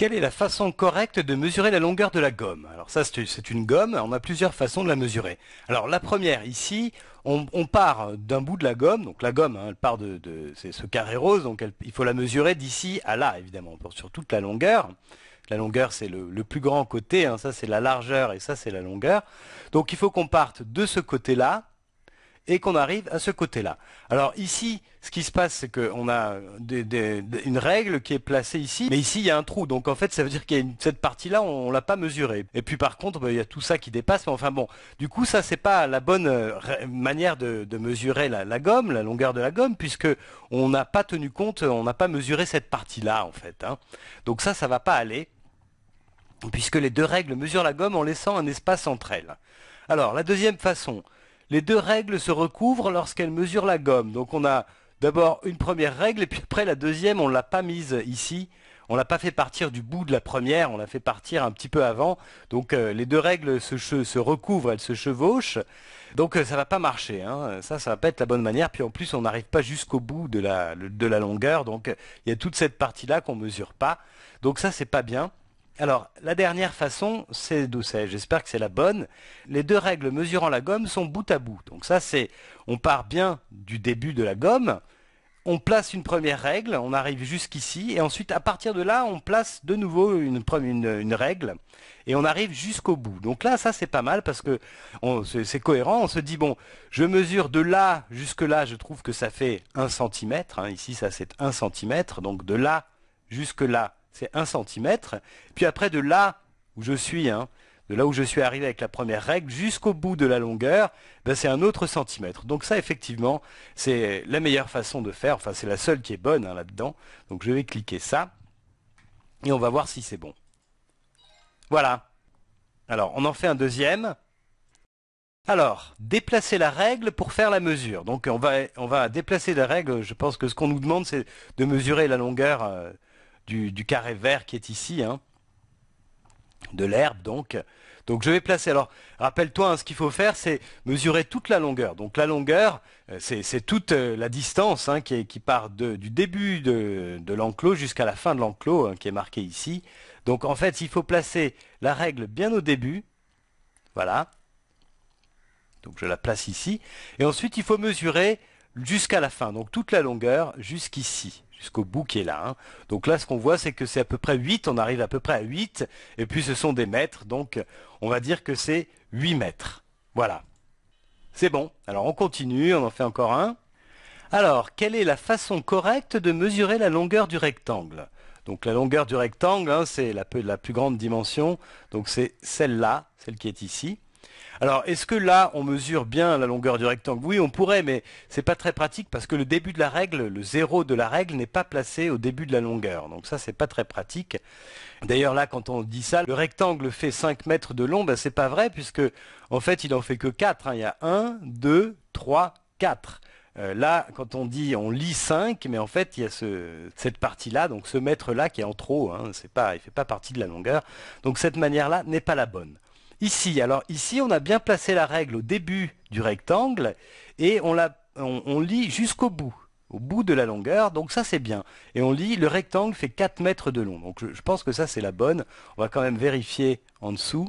Quelle est la façon correcte de mesurer la longueur de la gomme Alors ça, c'est une gomme, on a plusieurs façons de la mesurer. Alors la première, ici, on, part d'un bout de la gomme, donc la gomme, hein, elle part de, ce carré rose, donc il faut la mesurer d'ici à là, évidemment, sur toute la longueur. La longueur, c'est le, plus grand côté, hein, ça c'est la largeur et ça c'est la longueur. Donc il faut qu'on parte de ce côté-là et qu'on arrive à ce côté-là. Alors ici, ce qui se passe, c'est qu'on a une règle qui est placée ici, mais ici il y a un trou, donc en fait ça veut dire qu'il y a cette partie-là, on, ne l'a pas mesurée. Et puis par contre, bah, il y a tout ça qui dépasse, mais enfin bon, du coup ça c'est pas la bonne euh, manière de, mesurer la, gomme, la longueur de la gomme, puisque on n'a pas tenu compte, on n'a pas mesuré cette partie-là en fait. Hein. Donc ça, ça ne va pas aller, puisque les deux règles mesurent la gomme en laissant un espace entre elles. Alors la deuxième façon, les deux règles se recouvrent lorsqu'elles mesurent la gomme. Donc on a d'abord une première règle et puis après la deuxième, on ne l'a pas mise ici. On l'a pas fait partir du bout de la première, on l'a fait partir un petit peu avant. Donc euh, les deux règles se, se, recouvrent, elles se chevauchent. Donc ça euh, ça va pas marcher. Hein. Ça, ça va pas être la bonne manière. Puis en plus, on n'arrive pas jusqu'au bout de la, de la longueur. Donc il y a toute cette partie-là qu'on ne mesure pas. Donc ça, c'est pas bien. Alors, la dernière façon, c'est d'où J'espère que c'est la bonne. Les deux règles mesurant la gomme sont bout à bout. Donc ça, c'est, on part bien du début de la gomme, on place une première règle, on arrive jusqu'ici, et ensuite, à partir de là, on place de nouveau une, règle, et on arrive jusqu'au bout. Donc là, ça, c'est pas mal, parce que c'est cohérent. On se dit, bon, je mesure de là jusque là, je trouve que ça fait 1 cm. Hein. ici, ça, c'est 1 cm. Donc de là jusque là, c'est 1 cm. Puis après, de là où je suis, hein, de là où je suis arrivé avec la première règle jusqu'au bout de la longueur, ben, c'est un autre centimètre. Donc ça, effectivement, c'est la meilleure façon de faire. Enfin, c'est la seule qui est bonne hein, là-dedans. Donc je vais cliquer ça et on va voir si c'est bon. Voilà. Alors, on en fait un deuxième. Alors, déplacer la règle pour faire la mesure. Donc on va, on va déplacer la règle. Je pense que ce qu'on nous demande, c'est de mesurer la longueur... Euh, du, carré vert qui est ici, hein. de l'herbe donc. Donc je vais placer, alors rappelle-toi, hein, ce qu'il faut faire, c'est mesurer toute la longueur. Donc la longueur, euh, c'est toute euh, la distance hein, qui, part du début de, l'enclos jusqu'à la fin de l'enclos, qui est marqué ici. Donc en fait, il faut placer la règle bien au début. Voilà. Donc je la place ici. Et ensuite, il faut mesurer jusqu'à la fin, donc toute la longueur jusqu'ici, jusqu'au bout qui est là. Hein. Donc là, ce qu'on voit, c'est que c'est à peu près 8, on arrive à peu près à 8, et puis ce sont des mètres, donc on va dire que c'est 8 mètres. Voilà. C'est bon, alors on continue, on en fait encore un. Alors, quelle est la façon correcte de mesurer la longueur du rectangle Donc la longueur du rectangle, hein, c'est la plus grande dimension, donc c'est celle-là, celle qui est ici. Alors, est-ce que là, on mesure bien la longueur du rectangle Oui, on pourrait, mais ce n'est pas très pratique parce que le début de la règle, le zéro de la règle, n'est pas placé au début de la longueur. Donc ça, n'est pas très pratique. D'ailleurs, là, quand on dit ça, le rectangle fait 5 mètres de long, ben, ce n'est pas vrai puisque, en fait, il n'en fait que 4. Hein. Il y a 1, 2, 3, 4. là, quand on dit on lit 5, mais en fait, il y a cette partie-là, donc ce mètre-là qui est en trop, hein. pas, il ne fait pas partie de la longueur. Donc cette manière-là n'est pas la bonne ici. Alors ici, on a bien placé la règle au début du rectangle et on, la, on, lit jusqu'au bout, au bout de la longueur, donc ça c'est bien. Et on lit le rectangle fait 4 mètres de long. Donc je, pense que ça c'est la bonne. On va quand même vérifier en dessous.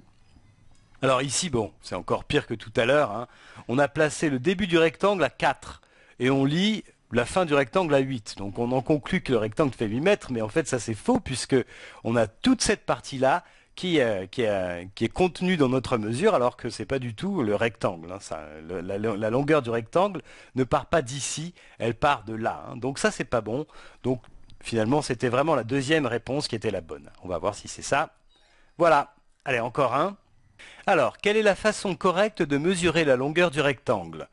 Alors ici, bon, c'est encore pire que tout à l'heure. Hein. On a placé le début du rectangle à 4 et on lit la fin du rectangle à 8. Donc on en conclut que le rectangle fait 8 mètres, mais en fait ça c'est faux puisque on a toute cette partie-là euh, euh, qui, est contenu dans notre mesure alors que ce n'est pas du tout le rectangle. Hein, la, longueur du rectangle ne part pas d'ici, elle part de là. Hein. donc ça, c'est pas bon. Donc finalement, c'était vraiment la deuxième réponse qui était la bonne. On va voir si c'est ça. Voilà. Allez, encore un. Alors, quelle est la façon correcte de mesurer la longueur du rectangle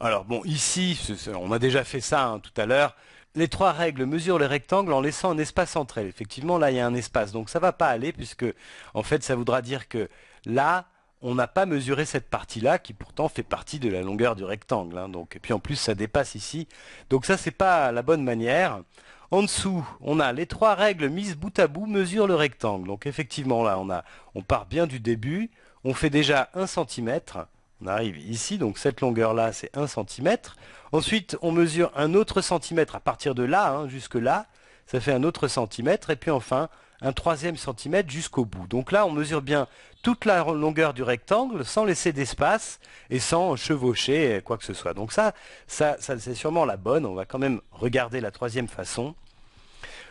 Alors bon, ici, on a déjà fait ça hein, tout à l'heure les trois règles mesurent le rectangle en laissant un espace entre elles. Effectivement, là, il y a un espace. Donc ça ne va pas aller puisque, en fait, ça voudra dire que là, on n'a pas mesuré cette partie-là qui pourtant fait partie de la longueur du rectangle. Hein. donc. Et puis en plus, ça dépasse ici. Donc ça, n'est pas la bonne manière. En dessous, on a les trois règles mises bout à bout mesurent le rectangle. Donc effectivement, là, on, a, on part bien du début. On fait déjà 1 cm. On arrive ici, donc cette longueur-là, c'est 1 cm. Ensuite, on mesure un autre centimètre à partir de là, hein, jusque là. Ça fait un autre centimètre. Et puis enfin, un troisième centimètre jusqu'au bout. Donc là, on mesure bien toute la longueur du rectangle sans laisser d'espace et sans chevaucher quoi que ce soit. Donc ça, ça, c'est sûrement la bonne. On va quand même regarder la troisième façon.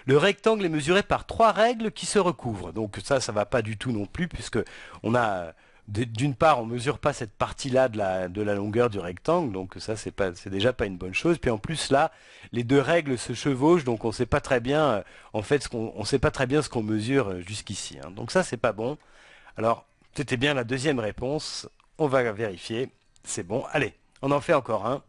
Le rectangle est mesuré par trois règles qui se recouvrent. Donc ça, ça ne va pas du tout non plus puisque on a d'une part, on ne mesure pas cette partie-là de la, longueur du rectangle, donc ça c'est pas, déjà pas une bonne chose. Puis en plus là, les deux règles se chevauchent, donc on sait pas très bien, euh, en fait, ce sait pas très bien ce qu'on mesure euh, jusqu'ici. Hein. Donc ça c'est pas bon. Alors c'était bien la deuxième réponse. On va vérifier. C'est bon. Allez, on en fait encore un.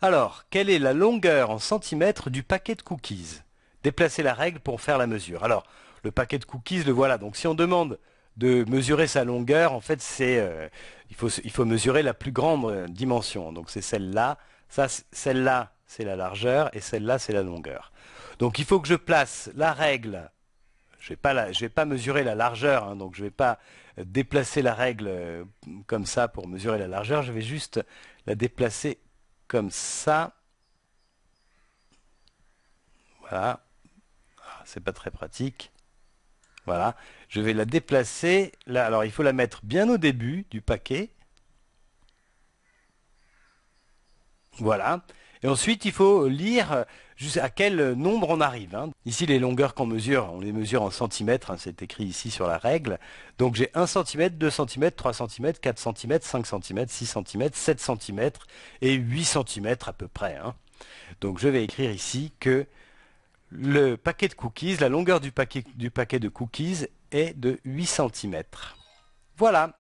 Alors, quelle est la longueur en centimètres du paquet de cookies Déplacez la règle pour faire la mesure. Alors, le paquet de cookies, le voilà. Donc si on demande de mesurer sa longueur, en fait, c'est euh, il, faut, il faut mesurer la plus grande euh, dimension. Donc c'est celle-là. Ça, celle-là, c'est la largeur et celle-là, c'est la longueur. Donc il faut que je place la règle. Je ne vais, pas je vais pas mesurer la largeur, hein, donc je ne vais pas déplacer la règle euh, comme ça pour mesurer la largeur. Je vais juste la déplacer comme ça. Voilà. Ah, c'est pas très pratique. Voilà. Je vais la déplacer. alors il faut la mettre bien au début du paquet. Voilà. Et ensuite, il faut lire à quel nombre on arrive. Hein. Ici, les longueurs qu'on mesure, on les mesure en centimètres, hein. c'est écrit ici sur la règle. Donc j'ai 1 cm, 2 cm, 3 cm, 4 cm, 5 cm, 6 cm, 7 cm et 8 cm à peu près. Hein. Donc je vais écrire ici que le paquet de cookies, la longueur du paquet, de cookies est de 8 cm. Voilà,